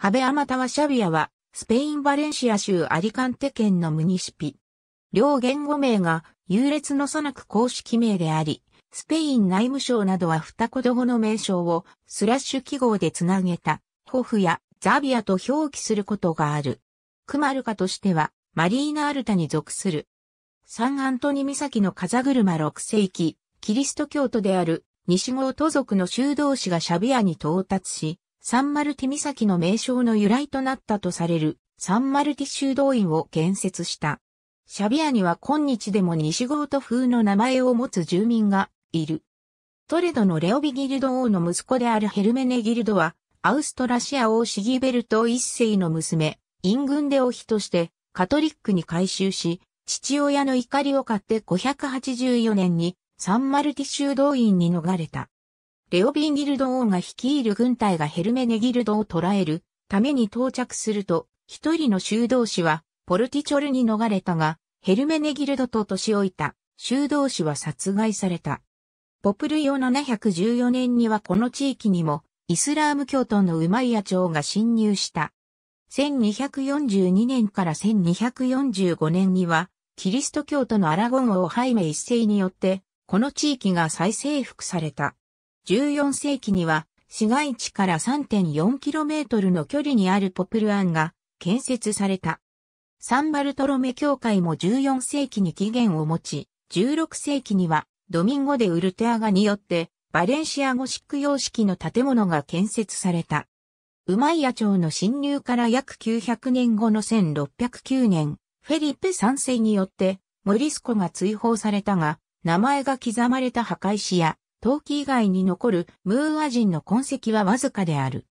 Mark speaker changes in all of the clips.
Speaker 1: ハベアマタワシャビアは、スペイン・バレンシア州アリカンテ県のムニシピ。両言語名が優劣のさなく公式名であり、スペイン内務省などは二子供の名称をスラッシュ記号でつなげた、ホフやザビアと表記することがある。クマルカとしては、マリーナ・アルタに属する。サン・アントニ岬の風車6世紀、キリスト教徒である西郷都族の修道士がシャビアに到達し、サンマルティ岬の名称の由来となったとされるサンマルティ修道院を建設した。シャビアには今日でも西ゴート風の名前を持つ住民がいる。トレドのレオビギルド王の息子であるヘルメネギルドは、アウストラシア王シギベルト一世の娘、イングンデ王妃としてカトリックに改修し、父親の怒りを買って584年にサンマルティ修道院に逃れた。レオビンギルド王が率いる軍隊がヘルメネギルドを捕らえるために到着すると、一人の修道士はポルティチョルに逃れたが、ヘルメネギルドと年老いた修道士は殺害された。ポプルヨ714年にはこの地域にもイスラーム教徒のウマイヤ朝が侵入した。1242年から1245年には、キリスト教徒のアラゴン王ハイメ一世によって、この地域が再征服された。14世紀には市街地から 3.4km の距離にあるポプルアンが建設された。サンバルトロメ教会も14世紀に起源を持ち、16世紀にはドミンゴ・デ・ウルテアガによってバレンシアゴシック様式の建物が建設された。ウマイヤ朝の侵入から約900年後の1609年、フェリペ3世によってモリスコが追放されたが、名前が刻まれた墓石や陶器以外に残るムーア人の痕跡はわずかである。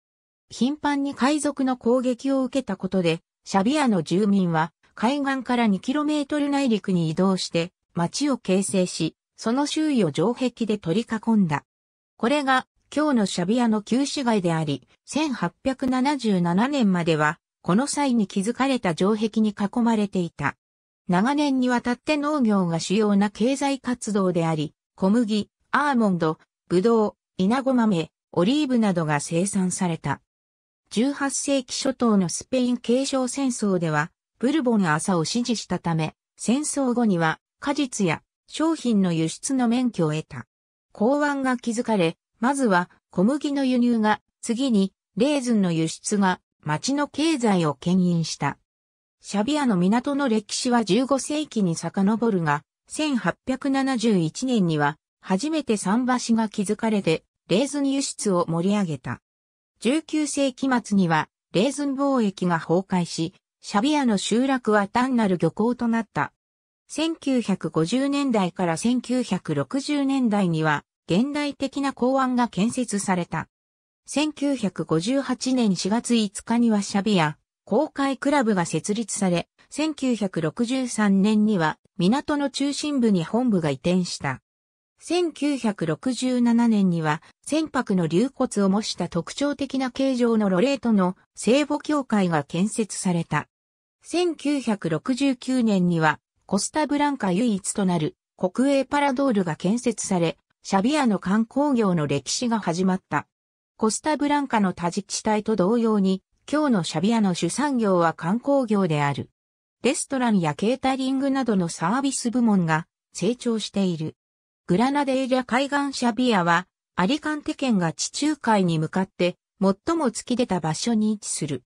Speaker 1: 頻繁に海賊の攻撃を受けたことで、シャビアの住民は海岸から 2km 内陸に移動して町を形成し、その周囲を城壁で取り囲んだ。これが今日のシャビアの旧市街であり、1877年まではこの際に築かれた城壁に囲まれていた。長年にわたって農業が主要な経済活動であり、小麦、アーモンド、ブドウ、イナゴ豆、オリーブなどが生産された。18世紀初頭のスペイン継承戦争では、ブルボン朝を支持したため、戦争後には果実や商品の輸出の免許を得た。港湾が築かれ、まずは小麦の輸入が、次にレーズンの輸出が町の経済を牽引した。シャビアの港の歴史は15世紀に遡るが、1871年には初めて桟橋が築かれて、レーズン輸出を盛り上げた。19世紀末には、レーズン貿易が崩壊し、シャビアの集落は単なる漁港となった。1950年代から1960年代には、現代的な港湾が建設された。1958年4月5日にはシャビア、公開クラブが設立され、1963年には港の中心部に本部が移転した。1967年には、船舶の流骨を模した特徴的な形状のロレートの聖母教会が建設された。1969年には、コスタブランカ唯一となる国営パラドールが建設され、シャビアの観光業の歴史が始まった。コスタブランカの多自治体と同様に、今日のシャビアの主産業は観光業である。レストランやケータリングなどのサービス部門が成長している。グラナデイリャ海岸シャビアは、アリカンテ県が地中海に向かって最も突き出た場所に位置する。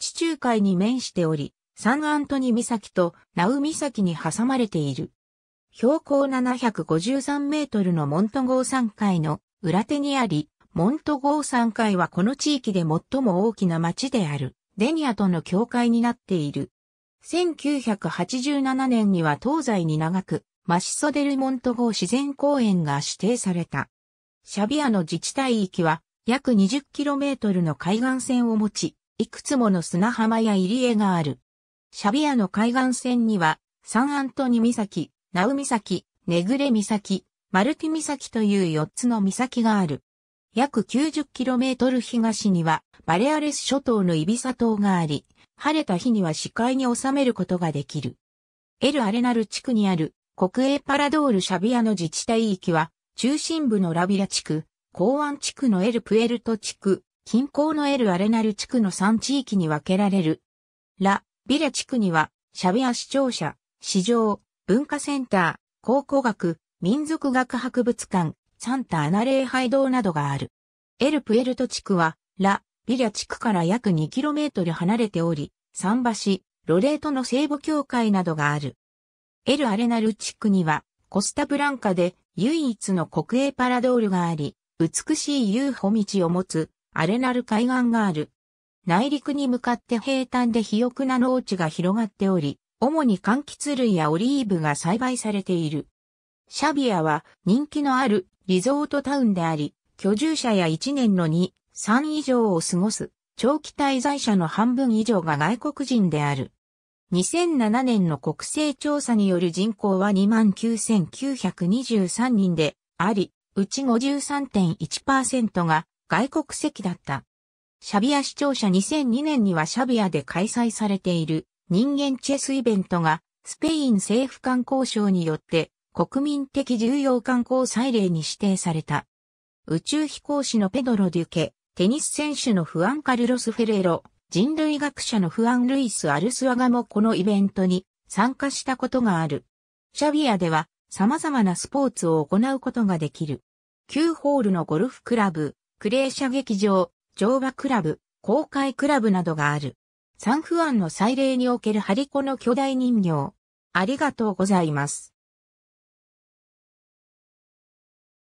Speaker 1: 地中海に面しており、サンアントニ岬とナウ岬に挟まれている。標高753メートルのモントゴー山海の裏手にあり、モントゴー山海はこの地域で最も大きな町である、デニアとの境界になっている。1987年には東西に長く、マシソデルモント号自然公園が指定された。シャビアの自治体域は約 20km の海岸線を持ち、いくつもの砂浜や入り江がある。シャビアの海岸線には、サンアントニ岬、ナウ岬、ネグレ岬、マルティ岬という4つの岬がある。約 90km 東にはバレアレス諸島のイビサ島があり、晴れた日には視界に収めることができる。エル・アレナル地区にある国営パラドールシャビアの自治体域は、中心部のラビラ地区、港湾地区のエルプエルト地区、近郊のエルアレナル地区の3地域に分けられる。ラ・ビラ地区には、シャビア市庁舎、市場、文化センター、考古学、民族学博物館、サンタアナ礼拝堂などがある。エルプエルト地区は、ラ・ビラ地区から約 2km 離れており、桟橋、ロレートの聖母教会などがある。エル・アレナル地区には、コスタブランカで唯一の国営パラドールがあり、美しい遊歩道を持つアレナル海岸がある。内陸に向かって平坦で肥沃な農地が広がっており、主に柑橘類やオリーブが栽培されている。シャビアは人気のあるリゾートタウンであり、居住者や1年の2、3以上を過ごす長期滞在者の半分以上が外国人である。2007年の国勢調査による人口は29,923人であり、うち53.1%が外国籍だった。シャビア視聴者2002年にはシャビアで開催されている人間チェスイベントがスペイン政府観光省によって国民的重要観光祭礼に指定された。宇宙飛行士のペドロ・デュケ、テニス選手のフアン・カルロス・フェレロ、人類学者のフアン・ルイス・アルスワガもこのイベントに参加したことがある。シャビアでは様々なスポーツを行うことができる。9ホールのゴルフクラブ、クレー射撃場、乗馬クラブ、公開クラブなどがある。サンフアンの祭礼における張り子の巨大人形。ありがとうございます。